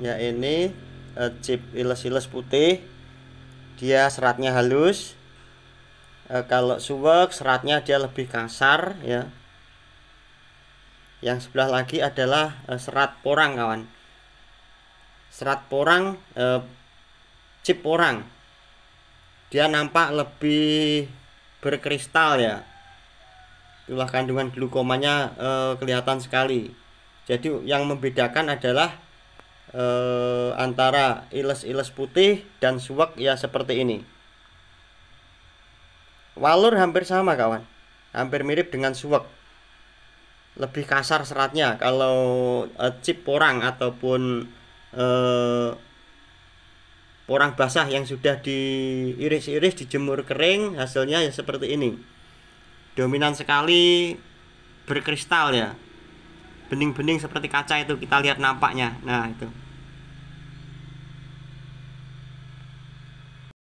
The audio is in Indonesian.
ya ini uh, chip iles-iles putih dia seratnya halus uh, kalau suwek seratnya dia lebih kasar ya yang sebelah lagi adalah uh, serat porang kawan serat porang uh, chip porang dia nampak lebih berkristal ya itulah kandungan glukomanya uh, kelihatan sekali jadi yang membedakan adalah eh, antara iles-iles putih dan suwak ya seperti ini. Walur hampir sama kawan, hampir mirip dengan suwak. Lebih kasar seratnya kalau eh, chip porang ataupun eh, porang basah yang sudah diiris-iris dijemur kering hasilnya ya seperti ini. Dominan sekali berkristal ya bening-bening seperti kaca itu kita lihat nampaknya nah itu